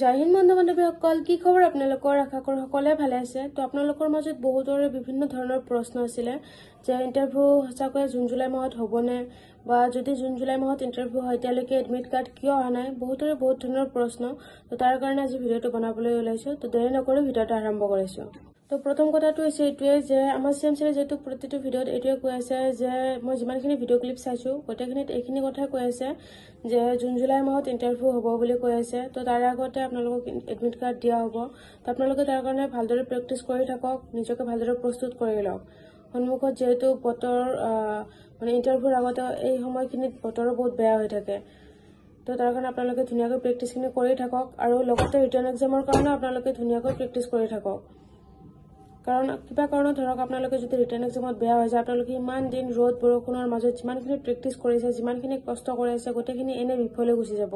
জাহিন বান্ধৱ অকল কি খবৰ আপোনালোকৰ আশা কৰোঁ সকলোৱে ভালে আছে তো আপোনালোকৰ মাজত বহুতৰে বিভিন্ন ধৰণৰ প্ৰশ্ন আছিলে যে ইণ্টাৰভিউ সঁচাকৈয়ে জুন জুলাই মাহত হ'বনে বা যদি জুন জুলাই মাহত ইণ্টাৰভিউ হয় এতিয়ালৈকে এডমিট কাৰ্ড কিয় অহা নাই বহুতৰে বহুত ধৰণৰ প্ৰশ্ন তো তাৰ কাৰণে আজি ভিডিঅ'টো বনাবলৈ ওলাইছোঁ তো দেৰি নকৰোঁ ভিডিঅ'টো আৰম্ভ কৰিছোঁ তো প্ৰথম কথাটো হৈছে এইটোৱে যে আমাৰ চি এম চিয়ে যিহেতু প্ৰতিটো ভিডিঅ'ত এইটোৱে কৈ আছে যে মই যিমানখিনি ভিডিঅ' ক্লিপ চাইছোঁ গোটেইখিনিত এইখিনি কথা কৈ আছে যে জুন জুলাই মাহত ইণ্টাৰভিউ হ'ব বুলি কৈ আছে তো তাৰ আগতে আপোনালোকক এডমিট কাৰ্ড দিয়া হ'ব তো আপোনালোকে তাৰ কাৰণে ভালদৰে প্ৰেক্টিচ কৰি থাকক নিজকে ভালদৰে প্ৰস্তুত কৰি লওক সন্মুখত যিহেতু বতৰ মানে ইণ্টাৰভিউৰ আগতে এই সময়খিনিত বতৰো বহুত বেয়া হৈ থাকে তো তাৰ কাৰণে আপোনালোকে ধুনীয়াকৈ প্ৰেক্টিচখিনি কৰি থাকক আৰু লগতে ৰিটাৰ্ণ এক্সামৰ কাৰণেও আপোনালোকে ধুনীয়াকৈ প্ৰেক্টিচ কৰি থাকক কাৰণ কিবা কাৰণত ধৰক আপোনালোকে যদি ৰিটাৰ্ণ এক্সামত বেয়া হৈ যায় আপোনালোকে ইমান দিন ৰ'দ বৰষুণৰ মাজত যিমানখিনি প্ৰেক্টিচ কৰিছে যিমানখিনি কষ্ট কৰি আছে গোটেইখিনি এনেই বিফলে গুচি যাব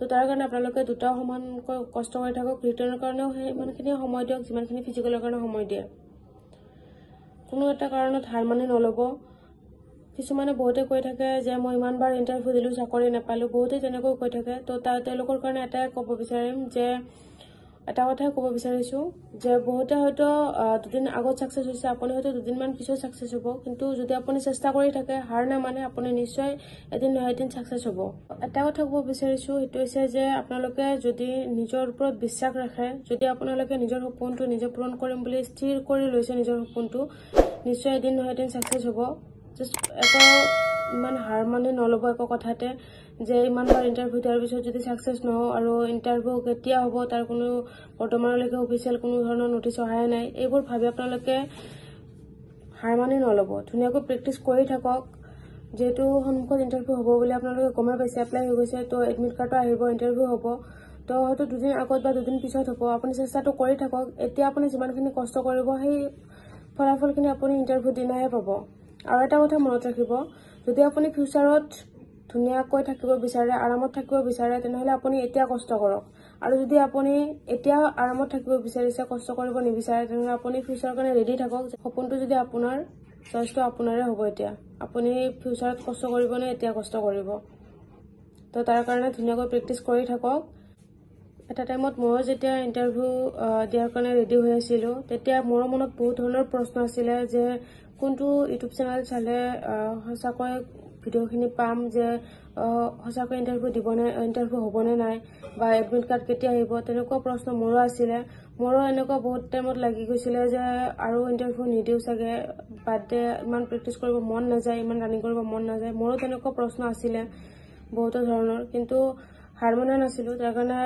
তো তাৰ কাৰণে আপোনালোকে দুটাও সমানকৈ কষ্ট কৰি থাকক ৰিটাৰ্ণৰ কাৰণেও সেই সিমানখিনি সময় দিয়ক যিমানখিনি ফিজিকেলৰ কাৰণে সময় দিয়ে কোনো এটা কাৰণত হাৰ মানি নল'ব কিছুমানে বহুতে কৈ থাকে যে মই ইমানবাৰ ইণ্টাৰভিউ দিলোঁ চাকৰি নাপালোঁ বহুতে তেনেকৈ কৈ থাকে তো তেওঁলোকৰ কাৰণে এটাই ক'ব বিচাৰিম যে এটা কথাই ক'ব বিচাৰিছোঁ যে বহুতে হয়তো দুদিন আগত ছাকচেছ হৈছে আপুনি হয়তো দুদিনমান পিছত ছাকচেছ হ'ব কিন্তু যদি আপুনি চেষ্টা কৰি থাকে হাৰ নামানে আপুনি নিশ্চয় এদিন নহয় এদিন চাকচেছ হ'ব এটা কথা ক'ব বিচাৰিছোঁ সেইটো হৈছে যে আপোনালোকে যদি নিজৰ ওপৰত বিশ্বাস ৰাখে যদি আপোনালোকে নিজৰ সপোনটো নিজে পূৰণ কৰিম বুলি স্থিৰ কৰি লৈছে নিজৰ সপোনটো নিশ্চয় এদিন নহয় এদিন ছাকচেছ হ'ব জাষ্ট এটা মানে নলব একো কথাতে যে ইমানবাৰ ইণ্টাৰভিউ দিয়াৰ পিছত যদি ছাকচেছ নহওঁ আৰু ইণ্টাৰভিউ কেতিয়া হব তাৰ কোনো বৰ্তমানলৈকে অফিচিয়েল কোনো ধৰণৰ নোটিস অহাই নাই এইবোৰ ভাবি আপোনালোকে হাৰ মানে নলব ধুনীয়াকৈ প্ৰেক্টিচ কৰি থাকক যিহেতু সন্মুখত ইণ্টাৰভিউ হব বুলি আপোনালোকে গমেই পাইছে এপ্লাই হৈ গৈছে তো এডমিট কার্ড আহিব ইণ্টাৰভিউ হব তো হয়তো দুদিন আগত বা দুদিন পিছত হব আপুনি চেষ্টাটো কৰি থাকক এতিয়া আপুনি যিমানখিনি কষ্ট কৰিব সেই ফলাফলখিনি আপুনি ইণ্টাৰভিউ দিনাহে পাব আৰু এটা কথা মনত ৰাখিব যদি আপুনি ফিউচাৰত ধুনীয়াকৈ থাকিব বিচাৰে আৰামত থাকিব বিচাৰে তেনেহ'লে আপুনি এতিয়া কষ্ট কৰক আৰু যদি আপুনি এতিয়া আৰামত থাকিব বিচাৰিছে কষ্ট কৰিব নিবিচাৰে তেনেহ'লে আপুনি ফিউচাৰৰ কাৰণে ৰেডি থাকক সপোনটো যদি আপোনাৰ চইচটো আপোনাৰে হ'ব এতিয়া আপুনি ফিউচাৰত কষ্ট কৰিবনে এতিয়া কষ্ট কৰিব তো তাৰ কাৰণে ধুনীয়াকৈ প্ৰেক্টিছ কৰি থাকক এটা টাইমত মই যেতিয়া ইণ্টাৰভিউ দিয়াৰ কাৰণে ৰেডি হৈ আছিলোঁ তেতিয়া মোৰ মনত বহুত ধৰণৰ প্ৰশ্ন আছিলে যে কোনটো ইউটিউব চেনেল চালে সঁচাকৈ ভিডিঅ'খিনি পাম যে সঁচাকৈ ইণ্টাৰভিউ দিবনে ইণ্টাৰভিউ হ'বনে নাই বা এডমিট কাৰ্ড কেতিয়া আহিব তেনেকুৱা প্ৰশ্ন মোৰো আছিলে মোৰো এনেকুৱা বহুত টাইমত লাগি গৈছিলে যে আৰু ইণ্টাৰভিউ নিদিওঁ চাগে বাদ দে ইমান প্ৰেক্টিচ কৰিব মন নাযায় ইমান ৰানিং কৰিব মন নাযায় মোৰো তেনেকুৱা প্ৰশ্ন আছিলে বহুতো ধৰণৰ কিন্তু হাৰমনিয়া নাছিলোঁ তাৰ কাৰণে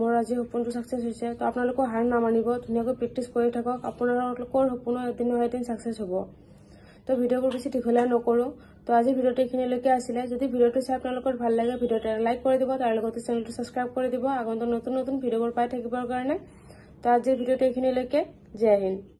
মোৰ আজি সপোনটো ছাকচেছ হৈছে তো আপোনালোকেও হাৰ নামানিব ধুনীয়াকৈ প্ৰেক্টিছ কৰি থাকক আপোনালোকৰ সপোনো এদিন নহয় এদিন ছাকচেছ হ'ব তো ভিডিঅ'বোৰ বেছি দীঘলীয়া নকৰোঁ তো আজি ভিডিঅ'টো এইখিনিলৈকে আছিলে যদি ভিডিঅ'টো চাই আপোনালোকৰ ভাল লাগে ভিডিঅ'টো লাইক কৰি দিব তাৰ লগতে চেনেলটো ছাবস্ক্ৰাইব কৰি দিব আগন্তুক নতুন নতুন ভিডিঅ'বোৰ পাই থাকিবৰ কাৰণে তো আজিৰ ভিডিঅ'টো এইখিনিলৈকে জয় হিন্দ